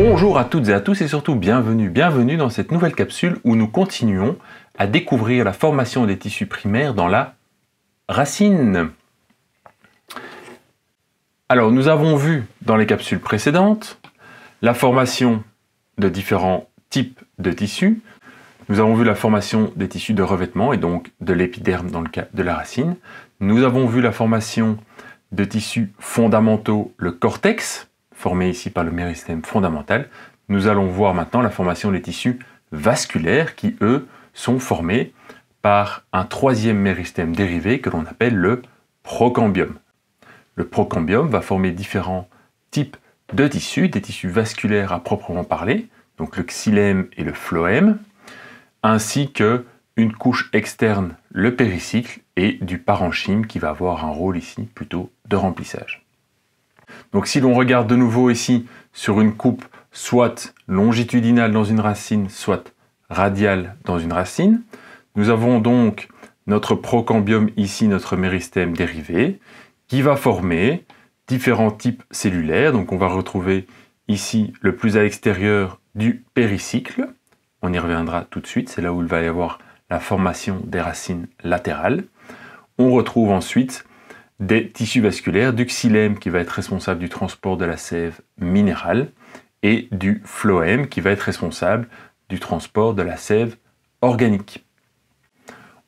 Bonjour à toutes et à tous et surtout bienvenue, bienvenue dans cette nouvelle capsule où nous continuons à découvrir la formation des tissus primaires dans la racine. Alors nous avons vu dans les capsules précédentes la formation de différents types de tissus. Nous avons vu la formation des tissus de revêtement et donc de l'épiderme dans le cas de la racine. Nous avons vu la formation de tissus fondamentaux, le cortex, formé ici par le méristème fondamental, nous allons voir maintenant la formation des tissus vasculaires qui, eux, sont formés par un troisième méristème dérivé que l'on appelle le procambium. Le procambium va former différents types de tissus, des tissus vasculaires à proprement parler, donc le xylème et le phloème, ainsi que une couche externe, le péricycle, et du parenchyme qui va avoir un rôle ici plutôt de remplissage. Donc si l'on regarde de nouveau ici sur une coupe soit longitudinale dans une racine, soit radiale dans une racine, nous avons donc notre procambium ici, notre méristème dérivé, qui va former différents types cellulaires. Donc on va retrouver ici le plus à l'extérieur du péricycle. On y reviendra tout de suite, c'est là où il va y avoir la formation des racines latérales. On retrouve ensuite des tissus vasculaires, du xylème qui va être responsable du transport de la sève minérale et du phloème qui va être responsable du transport de la sève organique.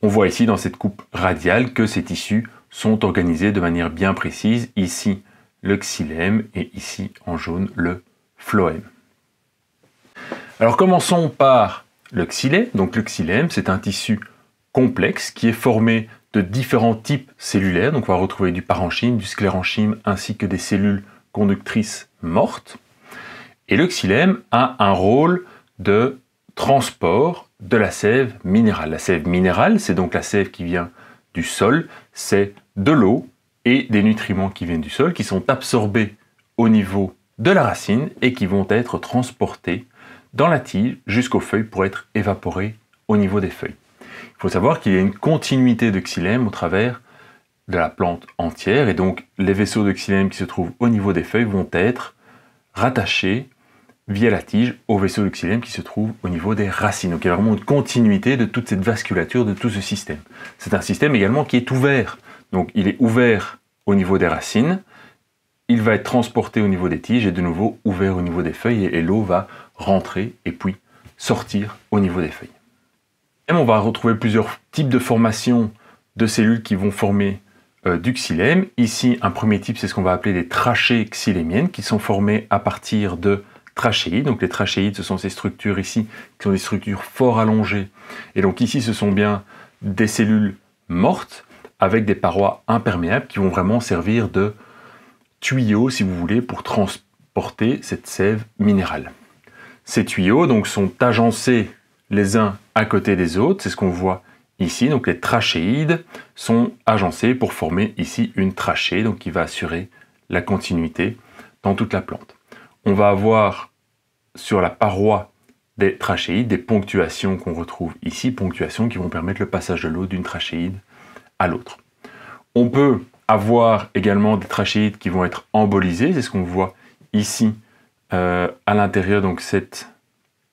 On voit ici dans cette coupe radiale que ces tissus sont organisés de manière bien précise, ici le xylème et ici en jaune le phloème. Alors commençons par le xylème. Donc le xylème, c'est un tissu complexe qui est formé de différents types cellulaires. Donc on va retrouver du parenchyme, du sclérenchyme, ainsi que des cellules conductrices mortes. Et le xylème a un rôle de transport de la sève minérale. La sève minérale, c'est donc la sève qui vient du sol, c'est de l'eau et des nutriments qui viennent du sol, qui sont absorbés au niveau de la racine et qui vont être transportés dans la tige jusqu'aux feuilles pour être évaporés au niveau des feuilles. Il faut savoir qu'il y a une continuité de xylème au travers de la plante entière, et donc les vaisseaux de xylème qui se trouvent au niveau des feuilles vont être rattachés via la tige au vaisseau de xylème qui se trouve au niveau des racines. Donc il y a vraiment une continuité de toute cette vasculature, de tout ce système. C'est un système également qui est ouvert. Donc il est ouvert au niveau des racines, il va être transporté au niveau des tiges et de nouveau ouvert au niveau des feuilles et, l'eau va rentrer et puis sortir au niveau des feuilles on va retrouver plusieurs types de formations de cellules qui vont former euh, du xylème. Ici, un premier type, c'est ce qu'on va appeler les trachées xylémiennes, qui sont formées à partir de trachéides. Donc les trachéides, ce sont ces structures ici, qui sont des structures fort allongées. Et donc ici, ce sont bien des cellules mortes, avec des parois imperméables, qui vont vraiment servir de tuyaux, si vous voulez, pour transporter cette sève minérale. Ces tuyaux donc, sont agencés les uns à côté des autres, c'est ce qu'on voit ici. Donc les trachéides sont agencés pour former ici une trachée, donc qui va assurer la continuité dans toute la plante. On va avoir sur la paroi des trachéides des ponctuations qu'on retrouve ici, ponctuations qui vont permettre le passage de l'eau d'une trachéide à l'autre. On peut avoir également des trachéides qui vont être embolisés, c'est ce qu'on voit ici euh, à l'intérieur, donc cette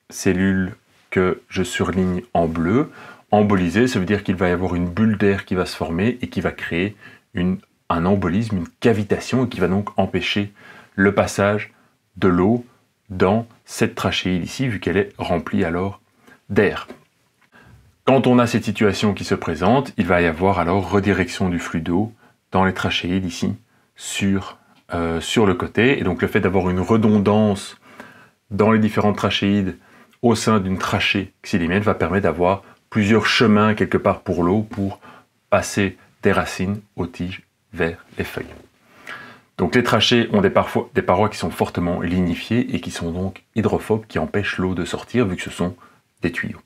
cellule que je surligne en bleu. Embolisé, ça veut dire qu'il va y avoir une bulle d'air qui va se former et qui va créer un embolisme, une cavitation, et qui va donc empêcher le passage de l'eau dans cette trachéide ici, vu qu'elle est remplie alors d'air. Quand on a cette situation qui se présente, il va y avoir alors redirection du flux d'eau dans les trachéides ici euh, sur le côté. Et donc le fait d'avoir une redondance dans les différentes trachéides au sein d'une trachée xylémienne va permettre d'avoir plusieurs chemins quelque part pour l'eau pour passer des racines aux tiges vers les feuilles. Donc les trachées ont des, parfois, des parois qui sont fortement lignifiées et qui sont donc hydrophobes, qui empêchent l'eau de sortir vu que ce sont des tuyaux.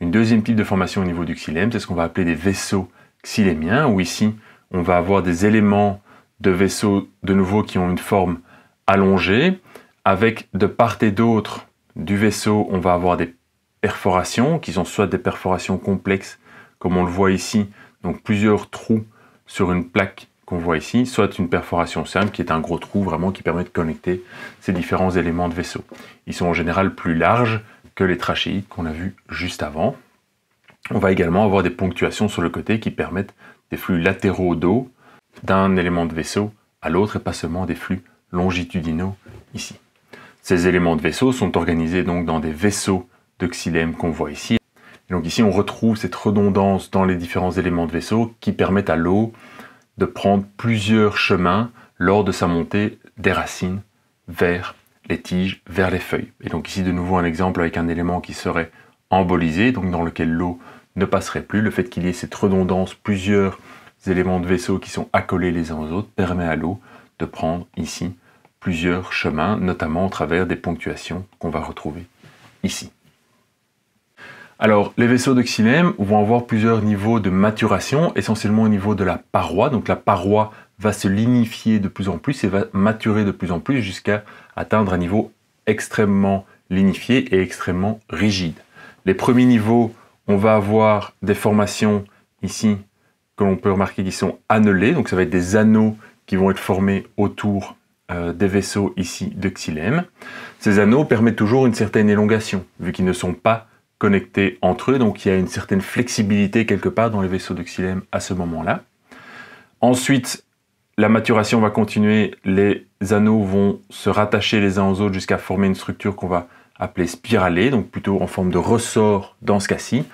Une deuxième type de formation au niveau du xylème, c'est ce qu'on va appeler des vaisseaux xylémiens, où ici on va avoir des éléments de vaisseaux de nouveau qui ont une forme allongée, avec de part et d'autre du vaisseau, on va avoir des perforations qui sont soit des perforations complexes, comme on le voit ici, donc plusieurs trous sur une plaque qu'on voit ici, soit une perforation simple qui est un gros trou vraiment qui permet de connecter ces différents éléments de vaisseau. Ils sont en général plus larges que les trachéides qu'on a vus juste avant. On va également avoir des ponctuations sur le côté qui permettent des flux latéraux d'eau d'un élément de vaisseau à l'autre et pas seulement des flux longitudinaux ici. Ces éléments de vaisseau sont organisés donc dans des vaisseaux de qu'on voit ici. donc ici, on retrouve cette redondance dans les différents éléments de vaisseau qui permettent à l'eau de prendre plusieurs chemins lors de sa montée des racines vers les tiges, vers les feuilles. Et donc ici, de nouveau, un exemple avec un élément qui serait embolisé, donc dans lequel l'eau ne passerait plus. Le fait qu'il y ait cette redondance, plusieurs éléments de vaisseau qui sont accolés les uns aux autres, permet à l'eau de prendre ici plusieurs chemins, notamment au travers des ponctuations qu'on va retrouver ici. Alors, les vaisseaux de xylème vont avoir plusieurs niveaux de maturation, essentiellement au niveau de la paroi. Donc, la paroi va se lignifier de plus en plus et va maturer de plus en plus jusqu'à atteindre un niveau extrêmement lignifié et extrêmement rigide. Les premiers niveaux, on va avoir des formations ici que l'on peut remarquer qui sont annelées, donc ça va être des anneaux qui vont être formés autour euh, des vaisseaux ici de Xylem. Ces anneaux permettent toujours une certaine élongation, vu qu'ils ne sont pas connectés entre eux, donc il y a une certaine flexibilité quelque part dans les vaisseaux de Xylem à ce moment-là. Ensuite, la maturation va continuer, les anneaux vont se rattacher les uns aux autres jusqu'à former une structure qu'on va appeler spiralée, donc plutôt en forme de ressort dans ce cas-ci.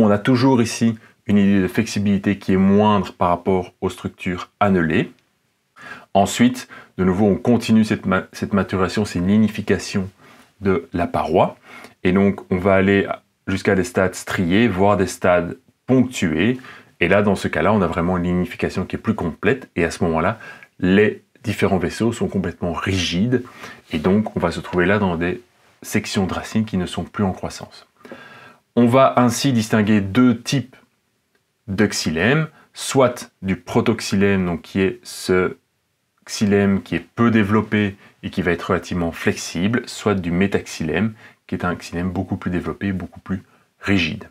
On a toujours ici une idée de flexibilité qui est moindre par rapport aux structures annelées. Ensuite, de nouveau, on continue cette, maturation, cette maturation, lignification de la paroi. Et donc, on va aller jusqu'à des stades striés, voire des stades ponctués. Et là, dans ce cas-là, on a vraiment une lignification qui est plus complète. Et à ce moment-là, les différents vaisseaux sont complètement rigides. Et donc, on va se trouver là dans des sections de racines qui ne sont plus en croissance. On va ainsi distinguer deux types d'oxylèmes, soit du protoxylème, donc qui est ce xylème qui est peu développé et qui va être relativement flexible, soit du métaxylème qui est un xylème beaucoup plus développé, beaucoup plus rigide.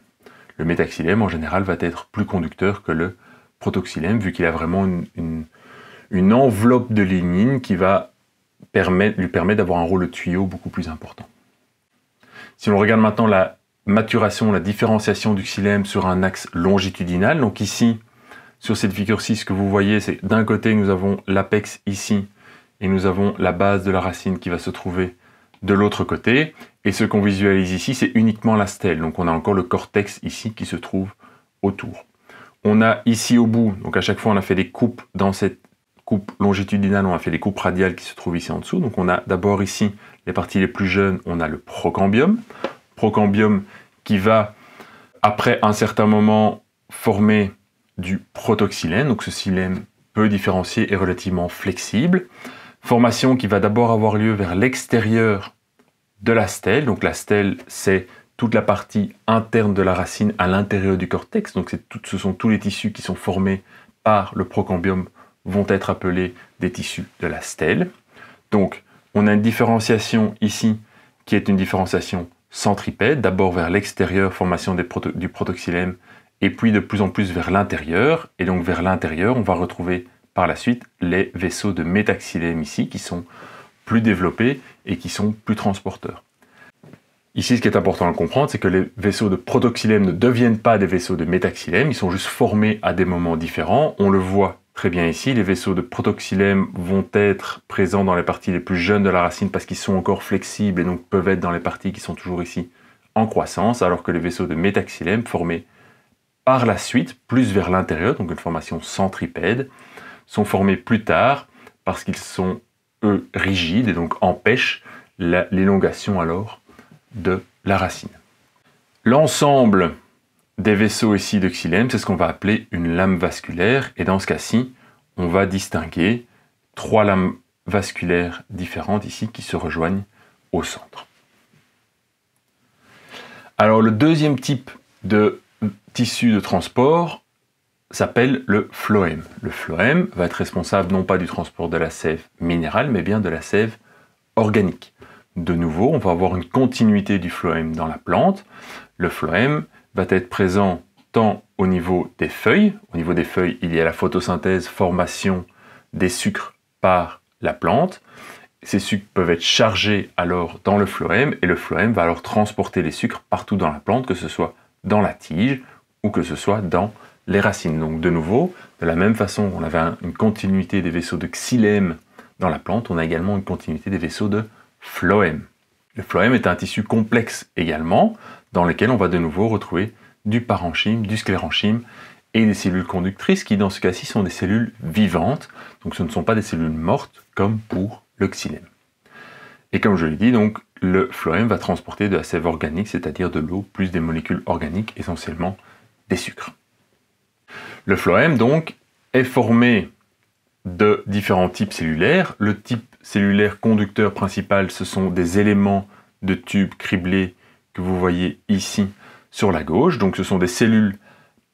Le métaxylème en général va être plus conducteur que le protoxylème vu qu'il a vraiment une, enveloppe de lignine qui va lui permettre d'avoir un rôle de tuyau beaucoup plus important. Si on regarde maintenant la maturation, la différenciation du xylème sur un axe longitudinal, donc ici sur cette figure-ci, ce que vous voyez, c'est d'un côté, nous avons l'apex ici, et nous avons la base de la racine qui va se trouver de l'autre côté. Et ce qu'on visualise ici, c'est uniquement la stèle. Donc on a encore le cortex ici qui se trouve autour. On a ici au bout, donc à chaque fois on a fait des coupes dans cette coupe longitudinale, on a fait des coupes radiales qui se trouvent ici en dessous. Donc on a d'abord ici les parties les plus jeunes, on a le procambium. Procambium qui va, après un certain moment, former du protoxylène. Donc ce silène peu différencié et relativement flexible. Formation qui va d'abord avoir lieu vers l'extérieur de la stèle. Donc la stèle, c'est toute la partie interne de la racine à l'intérieur du cortex. Donc ce sont tous les tissus qui sont formés par le procambium vont être appelés des tissus de la stèle. Donc on a une différenciation ici qui est une différenciation centripède, d'abord vers l'extérieur, formation du protoxylème et puis de plus en plus vers l'intérieur. Et donc vers l'intérieur, on va retrouver par la suite les vaisseaux de métaxylème ici qui sont plus développés et qui sont plus transporteurs. Ici, ce qui est important à comprendre, c'est que les vaisseaux de protoxylème ne deviennent pas des vaisseaux de métaxylème, ils sont juste formés à des moments différents. On le voit très bien ici, les vaisseaux de protoxylème vont être présents dans les parties les plus jeunes de la racine parce qu'ils sont encore flexibles et donc peuvent être dans les parties qui sont toujours ici en croissance, alors que les vaisseaux de métaxylème formés par la suite plus vers l'intérieur, donc une formation centripède, sont formés plus tard parce qu'ils sont, eux, rigides et donc empêchent l'élongation alors de la racine. L'ensemble des vaisseaux ici de c'est ce qu'on va appeler une lame vasculaire et dans ce cas-ci, on va distinguer trois lames vasculaires différentes ici qui se rejoignent au centre. Alors le deuxième type de tissu de transport s'appelle le phloème. Le phloème va être responsable non pas du transport de la sève minérale, mais bien de la sève organique. De nouveau, on va avoir une continuité du phloème dans la plante. Le phloème va être présent tant au niveau des feuilles, au niveau des feuilles, il y a la photosynthèse, formation des sucres par la plante. Ces sucres peuvent être chargés alors dans le phloème et le phloème va alors transporter les sucres partout dans la plante, que ce soit dans la tige ou que ce soit dans les racines. Donc de nouveau, de la même façon on avait une continuité des vaisseaux de xylème dans la plante, on a également une continuité des vaisseaux de phloème. Le phloème est un tissu complexe également, dans lequel on va de nouveau retrouver du parenchyme, du sclérenchyme et des cellules conductrices qui dans ce cas-ci sont des cellules vivantes, donc ce ne sont pas des cellules mortes comme pour le xylème. Et comme je l'ai dit, donc le phloème va transporter de la sève organique, c'est-à-dire de l'eau, plus des molécules organiques essentiellement sucres. Le phloème, donc, est formé de différents types cellulaires. Le type cellulaire conducteur principal, ce sont des éléments de tubes criblés que vous voyez ici sur la gauche. Donc ce sont des cellules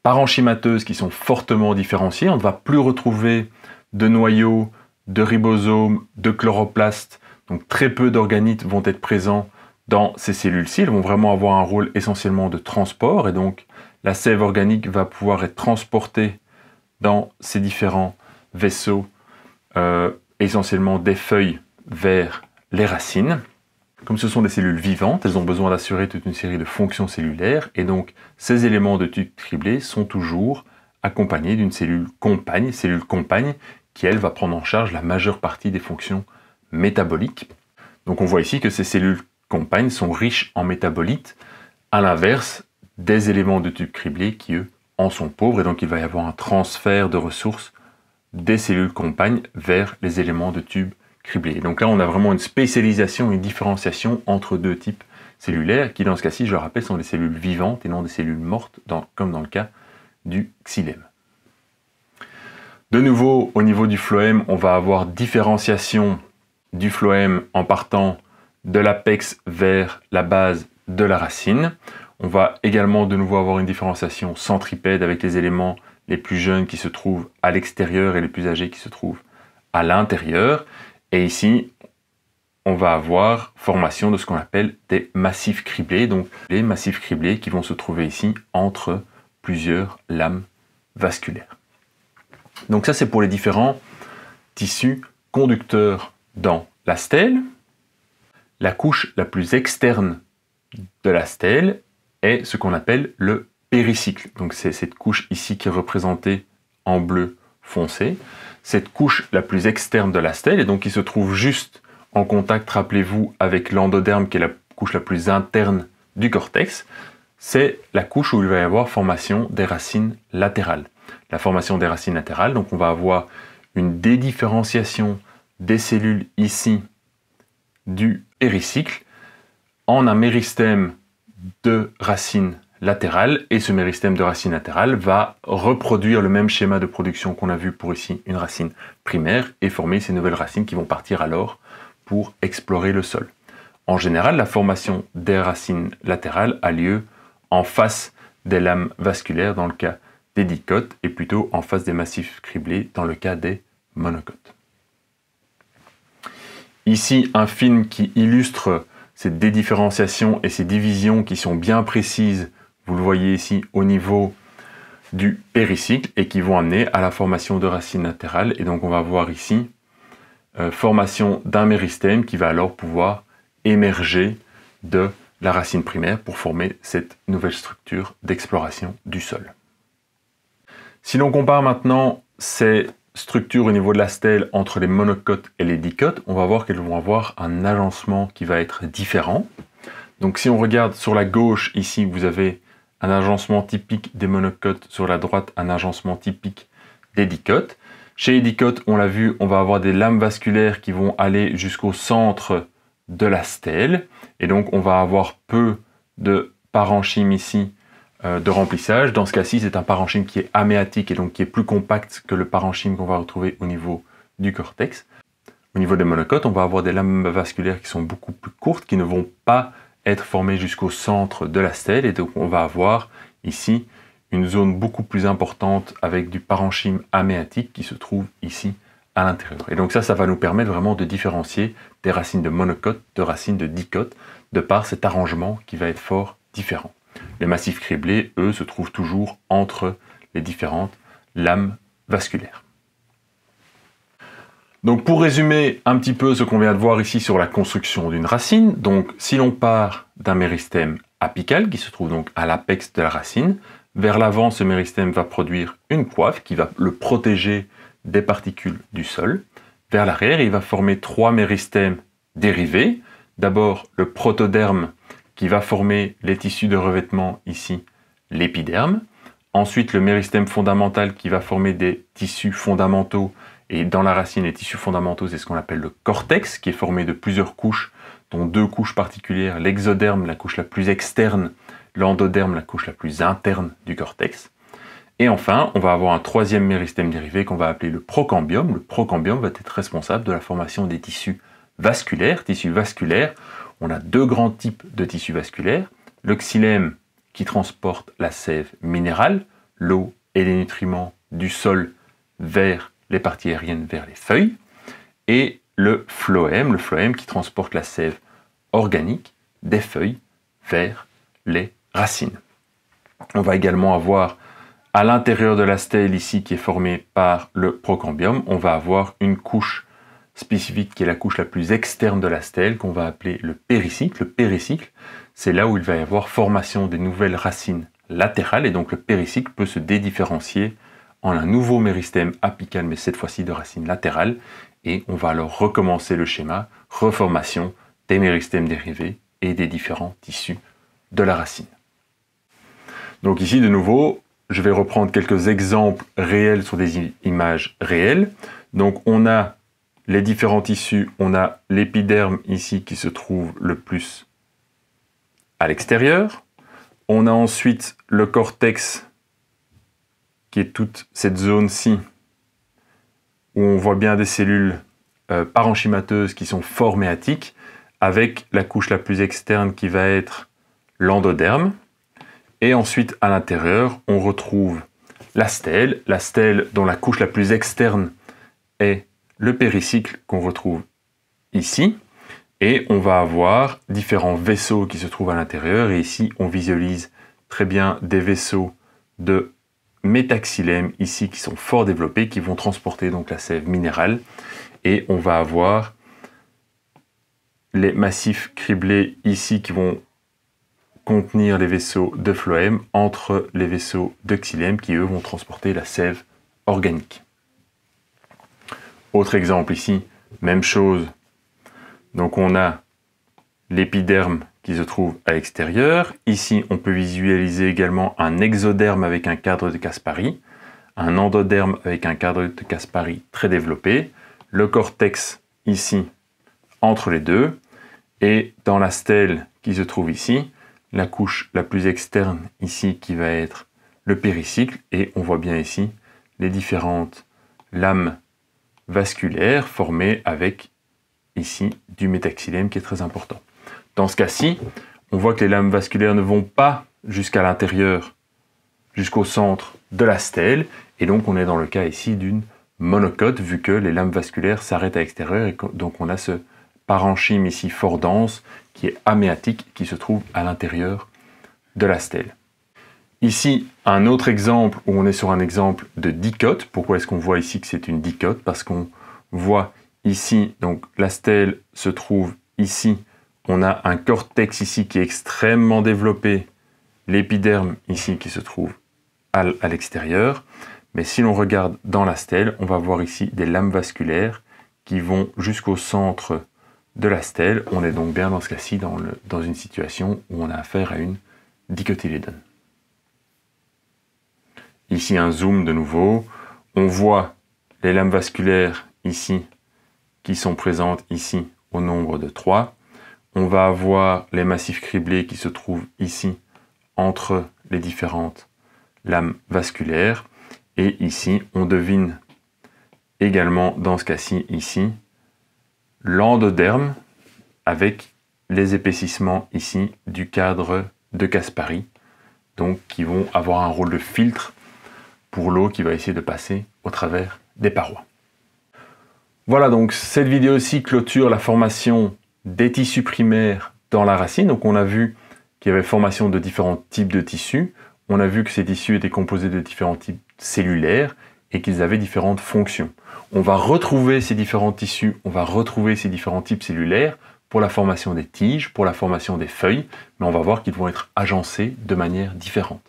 parenchymateuses qui sont fortement différenciées. On ne va plus retrouver de noyaux, de ribosomes, de chloroplastes. Donc très peu d'organites vont être présents dans ces cellules-ci. Elles vont vraiment avoir un rôle essentiellement de transport et donc la sève organique va pouvoir être transportée dans ces différents vaisseaux, euh, essentiellement des feuilles vers les racines. Comme ce sont des cellules vivantes, elles ont besoin d'assurer toute une série de fonctions cellulaires, et donc ces éléments de tube criblé sont toujours accompagnés d'une cellule compagne, cellule compagne qui elle va prendre en charge la majeure partie des fonctions métaboliques. Donc on voit ici que ces cellules compagnes sont riches en métabolites. À l'inverse, des éléments de tube criblé qui, eux, en sont pauvres, et donc il va y avoir un transfert de ressources des cellules compagnes vers les éléments de tube criblé. Et donc là, on a vraiment une spécialisation, une différenciation entre deux types cellulaires, qui dans ce cas-ci, je le rappelle, sont des cellules vivantes et non des cellules mortes, comme dans le cas du xylème. De nouveau, au niveau du phloème, on va avoir différenciation du phloème en partant de l'apex vers la base de la racine. On va également de nouveau avoir une différenciation centripède avec les éléments les plus jeunes qui se trouvent à l'extérieur et les plus âgés qui se trouvent à l'intérieur. Et ici, on va avoir formation de ce qu'on appelle des massifs criblés, donc les massifs criblés qui vont se trouver ici entre plusieurs lames vasculaires. Donc ça, c'est pour les différents tissus conducteurs dans la stèle. La couche la plus externe de la stèle est ce qu'on appelle le péricycle. Donc c'est cette couche ici qui est représentée en bleu foncé, cette couche la plus externe de la stèle, et donc qui se trouve juste en contact, rappelez-vous, avec l'endoderme, qui est la couche la plus interne du cortex, c'est la couche où il va y avoir formation des racines latérales. La formation des racines latérales, donc on va avoir une dédifférenciation des cellules ici du péricycle en un méristème de racines latérales et ce méristème de racines latérales va reproduire le même schéma de production qu'on a vu pour ici une racine primaire et former ces nouvelles racines qui vont partir alors pour explorer le sol. En général, la formation des racines latérales a lieu en face des lames vasculaires dans le cas des dicotes et plutôt en face des massifs criblés dans le cas des monocotes. Ici, un film qui illustre ces dédifférenciations et ces divisions qui sont bien précises, vous le voyez ici au niveau du péricycle et qui vont amener à la formation de racines latérales. Et donc on va voir ici euh, formation d'un méristème qui va alors pouvoir émerger de la racine primaire pour former cette nouvelle structure d'exploration du sol. Si l'on compare maintenant ces structure au niveau de la stèle entre les monocotes et les dicotes, on va voir qu'elles vont avoir un agencement qui va être différent. Donc si on regarde sur la gauche, ici, vous avez un agencement typique des monocotes, sur la droite, un agencement typique des dicotes. Chez les dicotes, on l'a vu, on va avoir des lames vasculaires qui vont aller jusqu'au centre de la stèle, et donc on va avoir peu de parenchyme ici euh, de remplissage. Dans ce cas-ci, c'est un parenchyme qui est améatique et donc qui est plus compact que le parenchyme qu'on va retrouver au niveau du cortex. Au niveau des monocotes, on va avoir des lames vasculaires qui sont beaucoup plus courtes, qui ne vont pas être formées jusqu'au centre de la stèle et donc on va avoir ici une zone beaucoup plus importante avec du parenchyme améatique qui se trouve ici à l'intérieur. Et donc ça, ça va nous permettre vraiment de différencier des racines de monocotes, de racines de dicotes, de par cet arrangement qui va être fort différent. Les massifs criblés, eux, se trouvent toujours entre les différentes lames vasculaires. Donc pour résumer un petit peu ce qu'on vient de voir ici sur la construction d'une racine, donc si l'on part d'un méristème apical qui se trouve donc à l'apex de la racine, vers l'avant ce méristème va produire une coiffe qui va le protéger des particules du sol. Vers l'arrière, il va former trois méristèmes dérivés. D'abord le protoderme qui va former les tissus de revêtement ici, l'épiderme. Ensuite, le méristème fondamental qui va former des tissus fondamentaux. Et dans la racine, les tissus fondamentaux, c'est ce qu'on appelle le cortex, qui est formé de plusieurs couches, dont deux couches particulières, l'exoderme, la couche la plus externe, l'endoderme, la couche la plus interne du cortex. Et enfin, on va avoir un troisième méristème dérivé qu'on va appeler le procambium. Le procambium va être responsable de la formation des tissus vasculaires, tissus vasculaires on a deux grands types de tissus vasculaires. Le xylème qui transporte la sève minérale, l'eau et les nutriments du sol vers les parties aériennes, vers les feuilles. Et le phloème, le phloème qui transporte la sève organique des feuilles vers les racines. On va également avoir à l'intérieur de la stèle ici qui est formée par le procambium, on va avoir une couche spécifique qui est la couche la plus externe de la stèle qu'on va appeler le péricycle. Le péricycle, c'est là où il va y avoir formation des nouvelles racines latérales et donc le péricycle peut se dédifférencier en un nouveau méristème apical mais cette fois-ci de racines latérales et on va alors recommencer le schéma reformation des méristèmes dérivés et des différents tissus de la racine. Donc ici de nouveau, je vais reprendre quelques exemples réels sur des images réelles. Donc on a les différents tissus, on a l'épiderme ici qui se trouve le plus à l'extérieur. On a ensuite le cortex qui est toute cette zone-ci où on voit bien des cellules euh, parenchymateuses qui sont forméatiques avec la couche la plus externe qui va être l'endoderme. Et ensuite, à l'intérieur, on retrouve la stèle, la stèle dont la couche la plus externe est le péricycle qu'on retrouve ici, et on va avoir différents vaisseaux qui se trouvent à l'intérieur. Et ici, on visualise très bien des vaisseaux de métaxylème, ici, qui sont fort développés, qui vont transporter donc la sève minérale. Et on va avoir les massifs criblés ici qui vont contenir les vaisseaux de phloème entre les vaisseaux de xylème qui eux vont transporter la sève organique. Autre exemple ici, même chose. Donc on a l'épiderme qui se trouve à l'extérieur. Ici, on peut visualiser également un exoderme avec un cadre de Caspari, un endoderme avec un cadre de Caspari très développé, le cortex ici entre les deux, et dans la stèle qui se trouve ici, la couche la plus externe ici qui va être le péricycle, et on voit bien ici les différentes lames vasculaire formé avec ici du métaxylème qui est très important. Dans ce cas-ci, on voit que les lames vasculaires ne vont pas jusqu'à l'intérieur, jusqu'au centre de la stèle, et donc on est dans le cas ici d'une monocote, vu que les lames vasculaires s'arrêtent à l'extérieur, et donc on a ce parenchyme ici fort dense, qui est améatique, qui se trouve à l'intérieur de la stèle. Ici, un autre exemple où on est sur un exemple de dicote. Pourquoi est-ce qu'on voit ici que c'est une dicote Parce qu'on voit ici, donc la stèle se trouve ici. On a un cortex ici qui est extrêmement développé. L'épiderme ici qui se trouve à l'extérieur. Mais si l'on regarde dans la stèle, on va voir ici des lames vasculaires qui vont jusqu'au centre de la stèle. On est donc bien dans ce cas-ci dans, dans, une situation où on a affaire à une dicotylédone. Ici, un zoom de nouveau. On voit les lames vasculaires ici qui sont présentes ici au nombre de 3. On va avoir les massifs criblés qui se trouvent ici entre les différentes lames vasculaires. Et ici, on devine également dans ce cas-ci, ici, l'endoderme avec les épaississements ici du cadre de Caspari, donc qui vont avoir un rôle de filtre pour l'eau qui va essayer de passer au travers des parois. Voilà donc, cette vidéo-ci clôture la formation des tissus primaires dans la racine. Donc on a vu qu'il y avait formation de différents types de tissus. On a vu que ces tissus étaient composés de différents types cellulaires et qu'ils avaient différentes fonctions. On va retrouver ces différents tissus, on va retrouver ces différents types cellulaires pour la formation des tiges, pour la formation des feuilles, mais on va voir qu'ils vont être agencés de manière différente.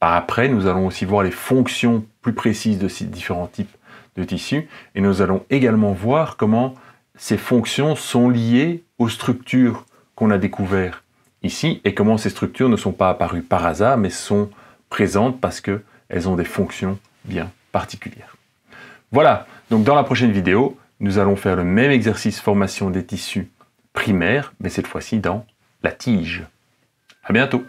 Après, nous allons aussi voir les fonctions plus précises de ces différents types de tissus et nous allons également voir comment ces fonctions sont liées aux structures qu'on a découvertes ici et comment ces structures ne sont pas apparues par hasard mais sont présentes parce qu'elles ont des fonctions bien particulières. Voilà, donc dans la prochaine vidéo, nous allons faire le même exercice formation des tissus primaires, mais cette fois-ci dans la tige. À bientôt